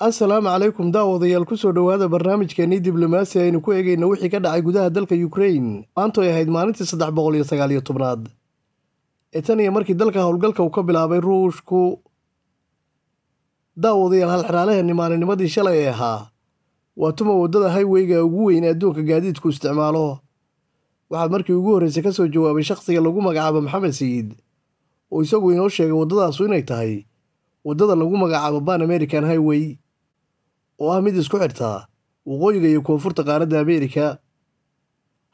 assalaamu calaykum daawadayaal kusoo dhowaada barnaamijkeennii diblomaasi aynu ku eegayna wixii ka dhacay gudaha dalka ukrein maantoy ahayd maalintii saddex boqol iyo sagaal iyo tobnaad ee tan iyo markii dalka howlgalka uu ka bilaabay ruushku daawadayaal halxiraalaheenni maalinimadii shalay ee ahaa waa tuma waddada highweyga ugu weyn adduunka gaadiidku isticmaalo waxaad markii ugu horraysay ka soo jawaabay shakhsiga lagu magacaabo maxamed sayid oo isagu inoo sheegay waddadaasu inay tahay waddada lagu magacaabo baan american highwey oo ah mid isku xirtaa waqooyiga iyo koonfurta qaaradda ameerika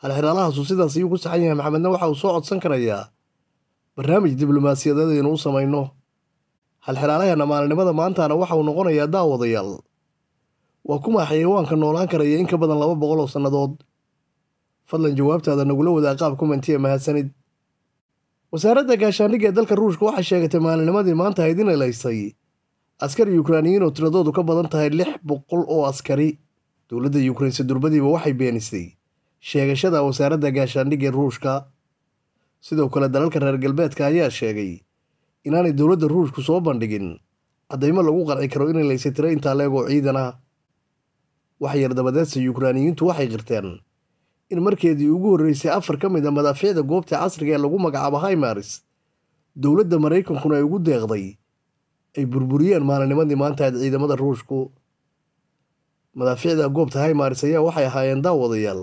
halxiraalahaasu sidaas ayuu ku saxan yahay maxamedna waxa uu soo codsan karayaa barnaamij diblomaasiyadeed aynu samayno halxiraalaheenna maalinimada maantaana waxa uu noqonayaa daawadayaal waa kuma xayawaanka noolaan karaya in ka badan laba boqol oo sannadood fadlan jawaabtaada nagula wadaa qaab ee mahadsanid wasaaradda gaashaandhigga ee dalka ruushka waxay sheegatay maalinimadii maanta ahayd inay elaysay askari yukrainiyiin oo tiradoodu ka badan tahay lix boqol oo askari dowladda yukrainse durbadiiba waxay beenisay sheegashada wasaaradda gaashaandhigga ruushka sidoo kale dalalka reer galbeedka ayaa sheegay inaanay dowladda ruushku soo bandhigin caddaymo lagu qarci karo inay laysa tiro intaa leegoo ciidan ah waxyar dabadeedse yukrainiyiintu waxay qirteen in markeedii ugu horreysay afar ka mid a ah madaafiicda goobta casriga ah ee lagu magacaabo himaris dowladda maraykankuna ay ugu deeqday ay burburiyeen maalinimadii maantahayd ciidamada ruushku madaafiicda goobta haymaris ayaa waxay ahaayeen daawadayaal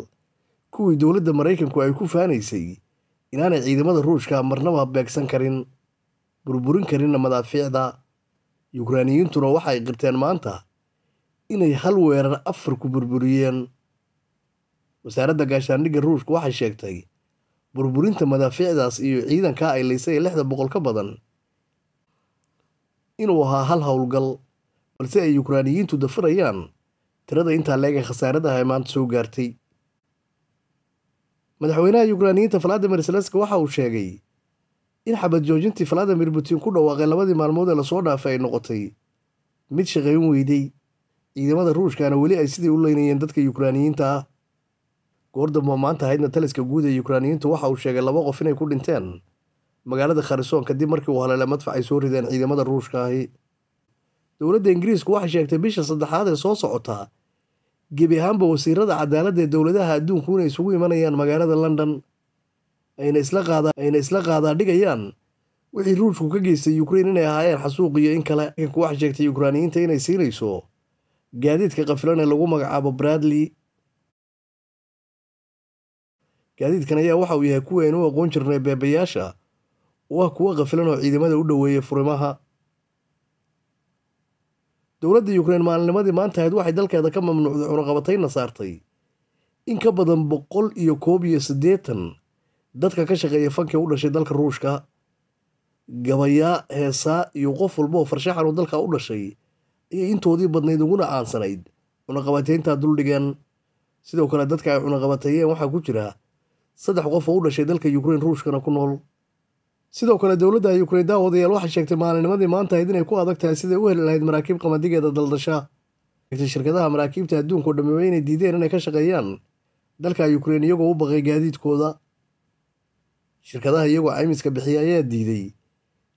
kuwii dowladda maraykanku ay ku faanaysay inaanay ciidamada ruushka marnaba beegsan karin burburin karinna madaafiicda yukraaniyiintuna waxay qirteen maanta inay hal weerar afar ku burburiyeen wasaaradda gaashaandhigga ruushku waxay sheegtay burburinta madaafiicdaas iyo ciidankaa ay laysay lixda boqol ka badan inuu ahaa hal howlgal balse ay yukraaniyiintu dafinayaan tirada intaa leega khasaaradaha maanta soo gaartay madaxweynaha yukraaniyiinta valadimir zelenski waxa uu sheegay in xabad joojintii valadimir putin ku dhawaaqay labadii maalmood ee lasoo dhaafay ay noqotay mid shaqayn weyday ciidamada ruushkana weli ay sidii u leynayeen dadka yukraaniyiinta ah goor dambo maanta ahaydna taliska guud ee yukraaniyiintu waxa uu sheegay laba qof inay ku dhinteen magaalada kharison kadib markii uu haleela madfac ay soo rideen ciidamada ruushka ahi dowladda ingiriisku waxay sheegtay bisha saddexaad ee soo socota gebi ahaanba wasiirada cadaaladda ee dowladaha adduunku inay isugu imanayaan magaalada london ayna isla qaadaa dhigayaan wixii ruushku ka geystay ukrain inay ahaayeen xasuuq iyo in kale ku waxay sheegtay ukrainiyiinta inay siinayso gaadiidka qafilan ee lagu magacaabo bradley gaadiidkan ayaa waxa uu yahay kuwaaynu aqoon jirnay beebayaasha waa kuwo qafilan oo ciidamada u dhoweeya furimaha dowladda ukrein maalinimadii maanta ahayd waxay dalkeeda ka mamnuucday cunaqabatayna saartay in ka badan boqol iyo koob iyo siddeetan dadka ka shaqeeya fanka u dhashay dalka ruushka gabayaa heesaa iyo qof walba oo farshaxan oo dalka u dhashay ayay intoodii badnayd uguna caansanayd cunaqabateyntaa duldhigan sidoo kale dadka ay cunaqabateeyeen waxaa ku jira saddex qof oo u dhashay dalka ukrein ruushkana ku nool sidoo kale dowladda yukrain daawadayaal waxay sheegtay maalinimadii maanta ahayd inay ku adag tahay siday u heli lahayd maraakiib qamadigeeda daldasha egtay shirkadaha maraakiibta adduunkao dhammeeya inay diideen inay ka shaqeeyaan dalka yukrain iyagoo u baqay gaadiidkooda shirkadaha iyagoo caymiska bixiya ayaa diiday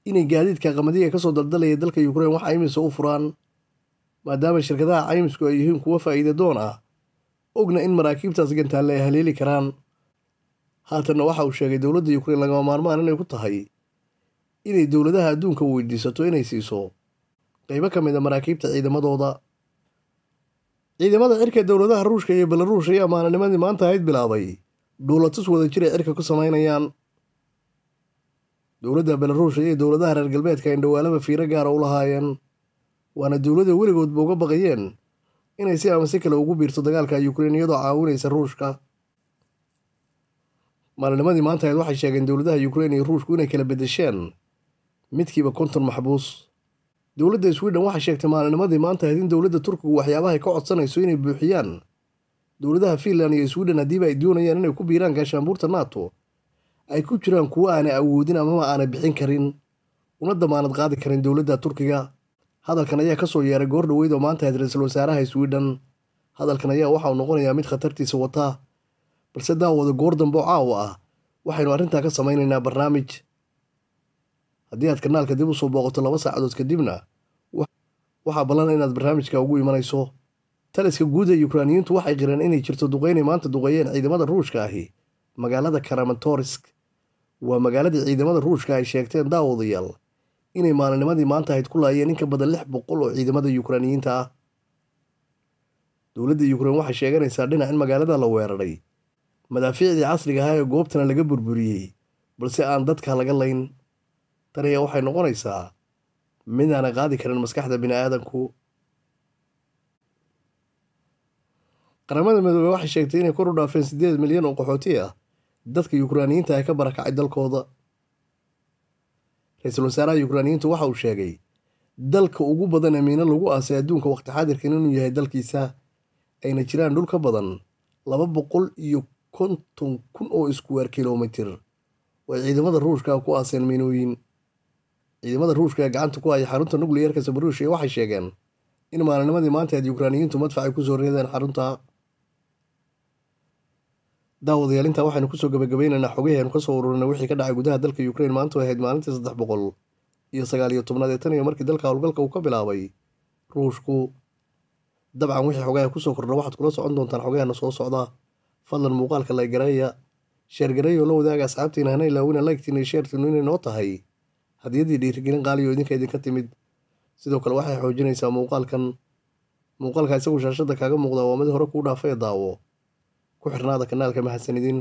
inay gaadiidka qamadiga kasoo daldalaya dalka yukrain wax caymisa u furaan maadaama shirkadaha caymisku ay yihiin kuwo doon ah ogna in maraakiibtaas gantaalle ay haleeli karaan haatanna waxa uu sheegay dowladda yukrain lagama maarmaan inay ku tahay inay dowladaha adduunka weydiisato inay siiso qaybo ka mid a ah maraakiibta ciidamadooda ciidamada cirka dowladaha ruushka iyo belaruush ayaa maalinimadii maanta ahayd bilaabay dhuulatus wada jiray cirka ku samaynayaan dowladda belaruush iyo dowladaha reer galbeedka indhawaalaba fiiro gaara u lahaayeen waana dowladda weligoodba uga baqayeen inay si ama si kale ugu biirto dagaalka yukrain iyadoo caawinaysa ruushka maalinimadii maanta aheyd waxay sheegeen dowladaha ukrain iyo ruushku inay kala bedesheen midkiiba konton maxbuus dowladda swiden waxay sheegtay maalinimadii maanta aheyd in dowladda turkigu waxyaabahay ka codsanayso inay buuxiyaan dowladaha finland iyo swiden haddiiba ay doonayaan inay ku biiraan gaashaanbuurta nato ay ku jiraan kuwo aanay awoodin amaba aanay bixin karin una damaanad qaadi karin dowladda turkiga hadalkan ayaa kasoo yeeray goor dhaweyd oo maanta ahayd ra-iisul wasaaraha swiden hadalkan ayaa waxauu noqonayaa mid khatartiisa wata balse haddaan wada goor dambe caawa ah waxaynu arrintaa ka samaynaynaa barnaamij haddii aad kanaalka dib usoo booqato laba saacadood kadibna waxaa ballan inaad barnaamijka ugu imanayso taliska guud ee yukraaniyiintu waxay qireen inay jirto duqeynay maanta duqeeyeen ciidamada ruushka ahi magaalada karamatorsk waa magaaladii ciidamada ruushka ay sheegteen daawadayaal inay maalinimadii maanta ahayd ku laayeen in ka badan lix boqol oo ciidamada yukraaniyiinta ah dowladda yukrain waxay sheeganaysaa dhinac in magaalada la weeraray madaafiicdii casriga ahaa ee goobtana laga burburiyey balse aan dadka laga layn tan waxay noqonaysaa midaana qaadi karin maskaxda bini aadanku qaramada midoobey waxay sheegtay inay kor u dhaafeen sideed milyan oo qaxooti ah dadka yukraaniyiinta ay ka barakacay dalkooda ra-iisul wasaaraha yukraaniyiintu waxa uu sheegay dalka ugu badan amiino lagu aasay adduunka waqti xaadirkan inuu yahay dalkiisa ayna jiraan dhul ka badan laba boqol iyo konton kun oo iskuwaar kilomitr way ciidamada ruushka ku aaseen minooyin ciidamada ruushka ee gacanta ku haya xarunta nucliyarka ee waxay sheegeen in maalinimadii maanteed yukraaniyiintu madfac ay kusoo reedeen xarunta daawadayaal intaa waxaynu kusoo gabagabaynaynaa xogaheenu ka soo ururina wixii ka dhacay gudaha dalka yukrain maanta ahayd maalintii saddex boqol iyo sagaal iyo tobnaad ee tan iyo markii dalka howlgalka uu ka bilaabay ruushku dabcan wixii xogaha kusoo kordha waxaad kula socon doontaan xogaheena soo socdaa fadlan muuqaalka la garaya sheer garayo la wadaaga asxaabtiina hana ilaawina laygtiina sheertiinu inay noo tahay hadiyadii dhiirigelin qaaliyo idinka idinka timid sidoo kale waxay xoojinaysaa muuqaalkan muuqaalka isagu shaashadda kaaga muuqdaa waa mid hore kuu dhaafay daawo ku xirnaada kanaalka mahadsanidin